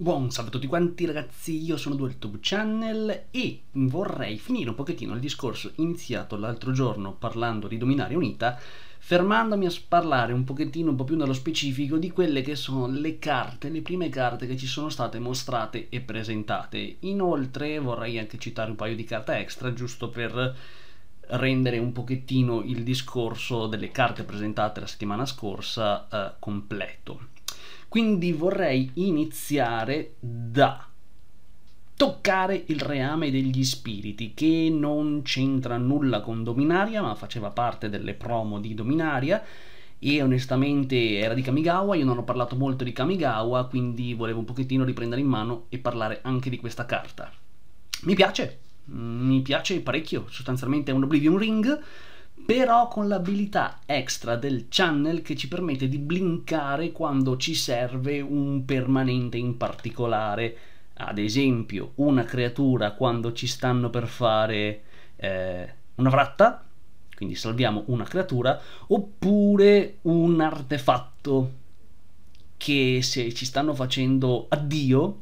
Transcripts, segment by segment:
Buon salve a tutti quanti ragazzi, io sono DualTube Channel e vorrei finire un pochettino il discorso iniziato l'altro giorno parlando di Dominare Unita, fermandomi a parlare un pochettino un po' più nello specifico di quelle che sono le carte, le prime carte che ci sono state mostrate e presentate. Inoltre vorrei anche citare un paio di carte extra giusto per rendere un pochettino il discorso delle carte presentate la settimana scorsa eh, completo. Quindi vorrei iniziare da toccare il reame degli spiriti, che non c'entra nulla con Dominaria, ma faceva parte delle promo di Dominaria. E onestamente era di Kamigawa, io non ho parlato molto di Kamigawa, quindi volevo un pochettino riprendere in mano e parlare anche di questa carta. Mi piace, mi piace parecchio, sostanzialmente è un Oblivion Ring, però con l'abilità extra del channel che ci permette di blinkare quando ci serve un permanente in particolare. Ad esempio, una creatura quando ci stanno per fare eh, una fratta, quindi salviamo una creatura, oppure un artefatto che se ci stanno facendo addio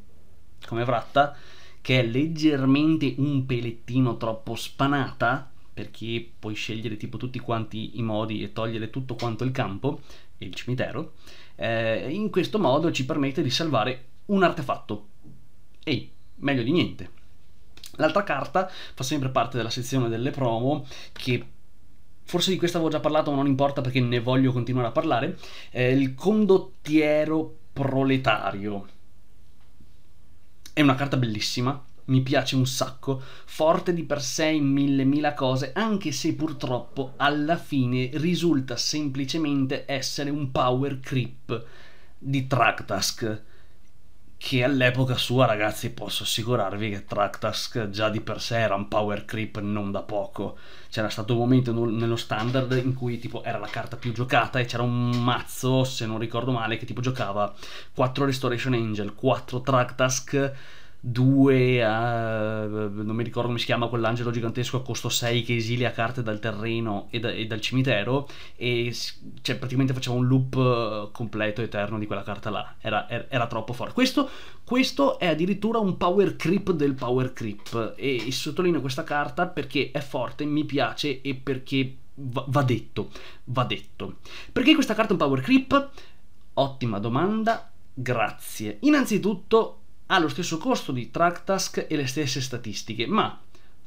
come fratta, che è leggermente un pelettino troppo spanata, perché puoi scegliere tipo tutti quanti i modi e togliere tutto quanto il campo e il cimitero. Eh, in questo modo ci permette di salvare un artefatto. Ehi, meglio di niente. L'altra carta fa sempre parte della sezione delle promo che forse di questa avevo già parlato ma non importa perché ne voglio continuare a parlare, è il condottiero proletario. È una carta bellissima, mi piace un sacco, forte di per sé in mille mila cose, anche se purtroppo alla fine risulta semplicemente essere un power creep di Traktask. che all'epoca sua ragazzi posso assicurarvi che Traktask già di per sé era un power creep non da poco c'era stato un momento nello standard in cui tipo era la carta più giocata e c'era un mazzo se non ricordo male che tipo giocava 4 Restoration Angel 4 Traktask. 2 a eh, non mi ricordo come si chiama quell'angelo gigantesco a costo 6 che esilia carte dal terreno e, da, e dal cimitero e cioè, praticamente faceva un loop eh, completo eterno di quella carta là era, era, era troppo forte questo, questo, è addirittura un power creep del power creep e, e sottolineo questa carta perché è forte mi piace e perché va, va detto va detto perché questa carta è un power creep ottima domanda grazie innanzitutto ha lo stesso costo di Tractask e le stesse statistiche, ma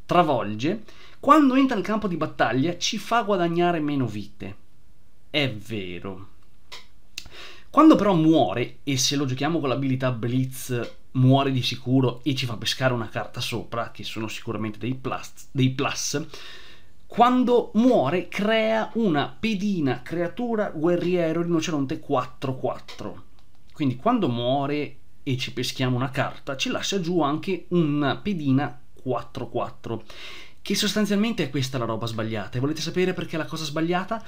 travolge, quando entra in campo di battaglia ci fa guadagnare meno vite. È vero. Quando però muore, e se lo giochiamo con l'abilità Blitz muore di sicuro e ci fa pescare una carta sopra, che sono sicuramente dei plus, dei plus quando muore crea una pedina creatura guerriero rinoceronte 4-4. Quindi quando muore e ci peschiamo una carta, ci lascia giù anche una pedina 4-4, che sostanzialmente è questa la roba sbagliata. E volete sapere perché è la cosa sbagliata?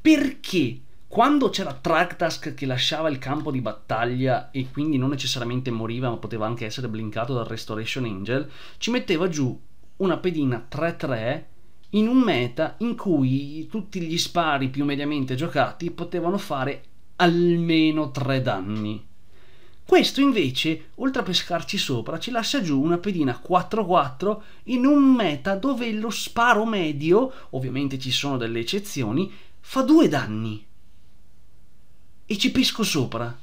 Perché quando c'era Traktask che lasciava il campo di battaglia e quindi non necessariamente moriva, ma poteva anche essere blinkato dal Restoration Angel, ci metteva giù una pedina 3-3 in un meta in cui tutti gli spari più mediamente giocati potevano fare almeno 3 danni. Questo invece, oltre a pescarci sopra, ci lascia giù una pedina 4-4 in un meta dove lo sparo medio, ovviamente ci sono delle eccezioni, fa due danni. E ci pesco sopra.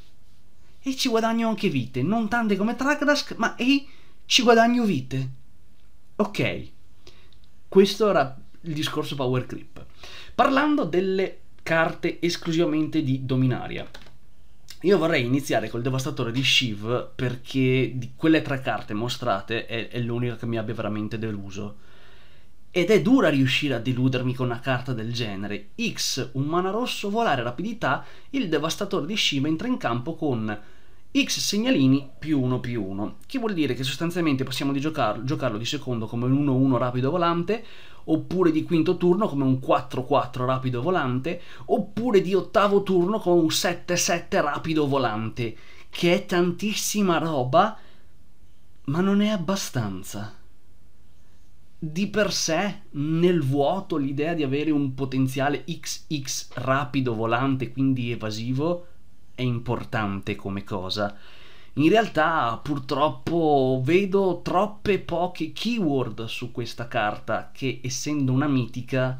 E ci guadagno anche vite, non tante come Tragdask, ma e ci guadagno vite. Ok, questo era il discorso Power Creep. Parlando delle carte esclusivamente di Dominaria, io vorrei iniziare col Devastatore di Shiv perché di quelle tre carte mostrate è, è l'unica che mi abbia veramente deluso. Ed è dura riuscire a deludermi con una carta del genere. X, un mana rosso, volare rapidità, il devastatore di Shiva entra in campo con x segnalini più 1 più 1, che vuol dire che sostanzialmente possiamo di giocarlo, giocarlo di secondo come un 1-1 rapido volante, oppure di quinto turno come un 4-4 rapido volante, oppure di ottavo turno come un 7-7 rapido volante, che è tantissima roba, ma non è abbastanza. Di per sé, nel vuoto, l'idea di avere un potenziale XX rapido volante, quindi evasivo, è importante come cosa. In realtà purtroppo vedo troppe poche keyword su questa carta che essendo una mitica,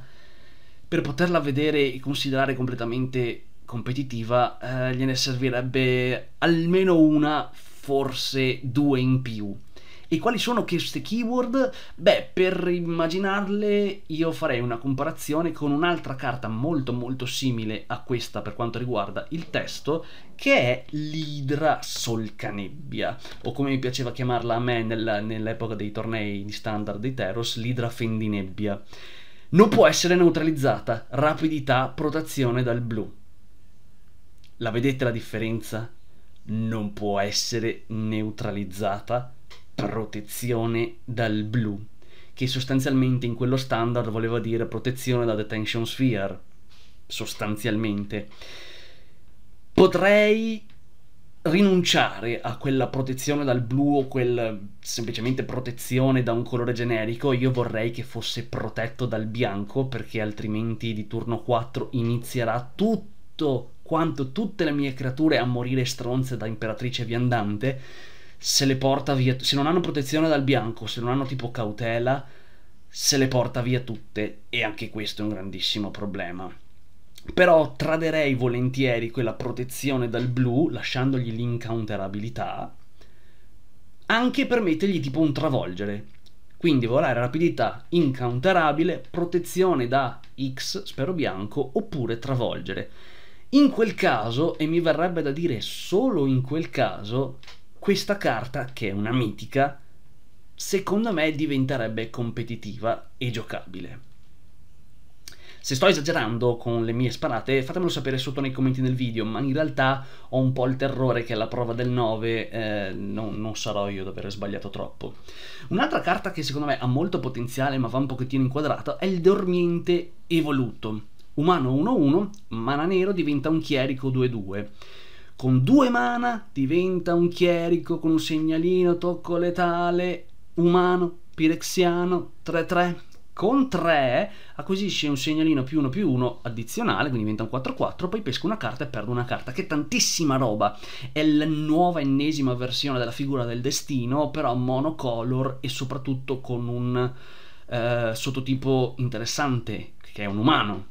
per poterla vedere e considerare completamente competitiva, eh, gliene servirebbe almeno una, forse due in più. E quali sono queste keyword? Beh, per immaginarle io farei una comparazione con un'altra carta molto molto simile a questa per quanto riguarda il testo, che è l'Idra Solcanebbia, o come mi piaceva chiamarla a me nell'epoca dei tornei di standard dei Teros, l'Idra Fendinebbia. Non può essere neutralizzata, rapidità, protezione dal blu. La vedete la differenza? Non può essere neutralizzata protezione dal blu, che sostanzialmente in quello standard voleva dire protezione da detention sphere, sostanzialmente. Potrei rinunciare a quella protezione dal blu o quella semplicemente protezione da un colore generico, io vorrei che fosse protetto dal bianco perché altrimenti di turno 4 inizierà tutto quanto tutte le mie creature a morire stronze da imperatrice viandante se le porta via, se non hanno protezione dal bianco, se non hanno tipo cautela, se le porta via tutte e anche questo è un grandissimo problema. Però traderei volentieri quella protezione dal blu, lasciandogli l'incounterabilità, anche per mettergli tipo un travolgere. Quindi volare rapidità incounterabile, protezione da X, spero bianco, oppure travolgere. In quel caso, e mi verrebbe da dire solo in quel caso, questa carta, che è una mitica, secondo me diventerebbe competitiva e giocabile. Se sto esagerando con le mie sparate, fatemelo sapere sotto nei commenti del video, ma in realtà ho un po' il terrore che alla prova del 9 eh, non, non, sarò io ad aver sbagliato troppo. Un'altra carta che secondo me ha molto potenziale, ma va un pochettino inquadrata, è il Dormiente Evoluto. Umano 1-1, mana nero diventa un chierico 2-2. Con due mana diventa un chierico con un segnalino, tocco letale, umano, pirexiano, 3-3. Con 3 acquisisce un segnalino più 1 più 1 addizionale, quindi diventa un 4-4, poi pesca una carta e perdo una carta, che è tantissima roba. È la nuova ennesima versione della figura del destino, però monocolor e soprattutto con un eh, sottotipo interessante, che è un umano.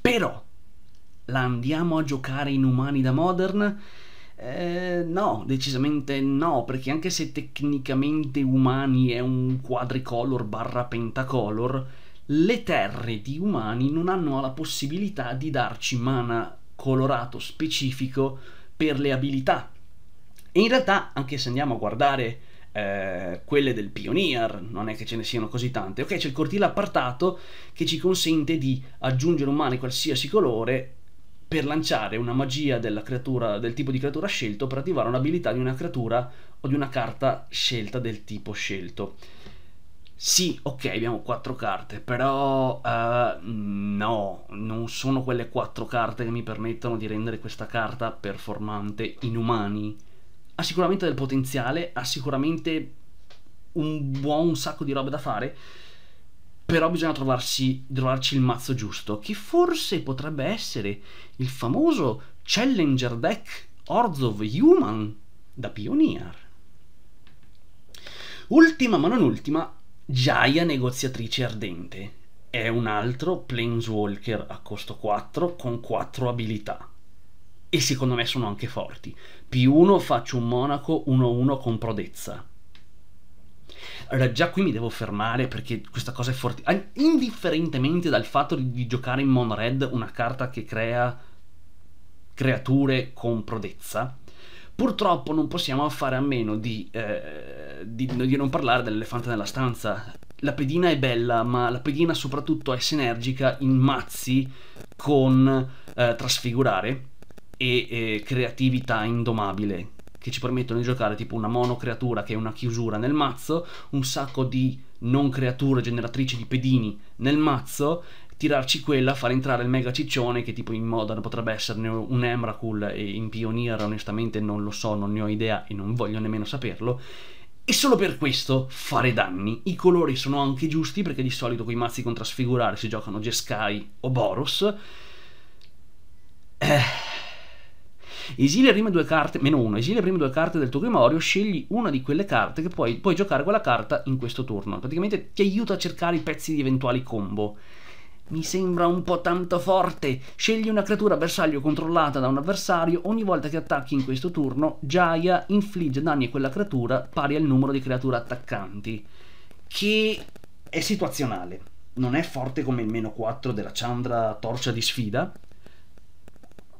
Però la andiamo a giocare in umani da modern? Eh, no, decisamente no, perché anche se tecnicamente umani è un quadricolor barra pentacolor, le terre di umani non hanno la possibilità di darci mana colorato specifico per le abilità. E in realtà, anche se andiamo a guardare eh, quelle del Pioneer, non è che ce ne siano così tante. Ok, c'è il cortile appartato che ci consente di aggiungere un mani qualsiasi colore per lanciare una magia creatura, del tipo di creatura scelto per attivare un'abilità di una creatura o di una carta scelta del tipo scelto. Sì, ok, abbiamo quattro carte, però uh, no, non sono quelle quattro carte che mi permettono di rendere questa carta performante inumani. Ha sicuramente del potenziale, ha sicuramente un buon sacco di robe da fare, però bisogna trovarsi, trovarci il mazzo giusto, che forse potrebbe essere il famoso Challenger Deck of Human da Pioneer. Ultima ma non ultima, Jaya Negoziatrice Ardente. È un altro Planeswalker a costo 4 con 4 abilità. E secondo me sono anche forti. P1 faccio un monaco 1-1 con prodezza allora, già qui mi devo fermare perché questa cosa è forte. Ah, indifferentemente dal fatto di, di giocare in Monred una carta che crea creature con prodezza, purtroppo non possiamo fare a meno di, eh, di, di non parlare dell'elefante nella stanza. La pedina è bella, ma la pedina soprattutto è sinergica in mazzi con eh, trasfigurare e eh, creatività indomabile, che ci permettono di giocare tipo una mono creatura che è una chiusura nel mazzo, un sacco di non creature generatrici di pedini nel mazzo, tirarci quella, far entrare il mega ciccione che tipo in Modern potrebbe esserne un Emrakul e in Pioneer onestamente non lo so, non ne ho idea e non voglio nemmeno saperlo. E solo per questo fare danni. I colori sono anche giusti perché di solito con i mazzi con trasfigurare si giocano Jeskai o Boros. Eh Esili le prime due carte, meno 1, esili le prime due carte del tuo grimorio, scegli una di quelle carte che puoi, puoi giocare quella carta in questo turno. Praticamente ti aiuta a cercare i pezzi di eventuali combo. Mi sembra un po' tanto forte. Scegli una creatura bersaglio controllata da un avversario. Ogni volta che attacchi in questo turno, Jaya infligge danni a quella creatura pari al numero di creature attaccanti. Che è situazionale. Non è forte come il meno 4 della Chandra Torcia di Sfida,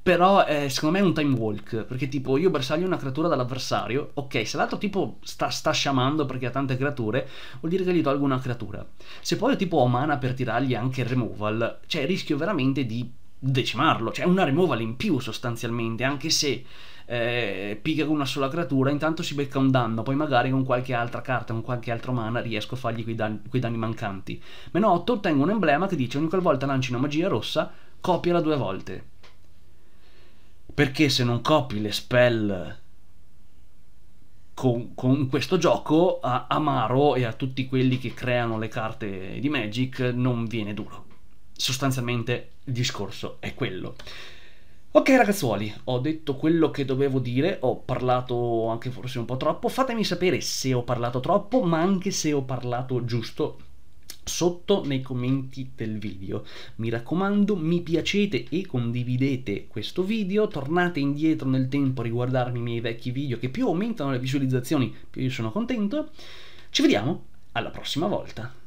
però eh, secondo me è un time walk, perché tipo io bersaglio una creatura dall'avversario, ok, se l'altro tipo sta, sta sciamando perché ha tante creature, vuol dire che gli tolgo una creatura. Se poi io tipo ho mana per tirargli anche il removal, cioè rischio veramente di decimarlo, cioè una removal in più sostanzialmente, anche se eh, piga con una sola creatura, intanto si becca un danno, poi magari con qualche altra carta, con qualche altro mana riesco a fargli quei danni, quei danni mancanti. Meno 8 ottengo un emblema che dice ogni qualvolta lanci una magia rossa, copiala due volte. Perché se non copi le spell con, con questo gioco a Amaro e a tutti quelli che creano le carte di Magic non viene duro. Sostanzialmente il discorso è quello. Ok ragazzuoli, ho detto quello che dovevo dire, ho parlato anche forse un po' troppo, fatemi sapere se ho parlato troppo, ma anche se ho parlato giusto sotto nei commenti del video. Mi raccomando, mi piacete e condividete questo video, tornate indietro nel tempo a riguardarmi i miei vecchi video che più aumentano le visualizzazioni, più io sono contento. Ci vediamo alla prossima volta.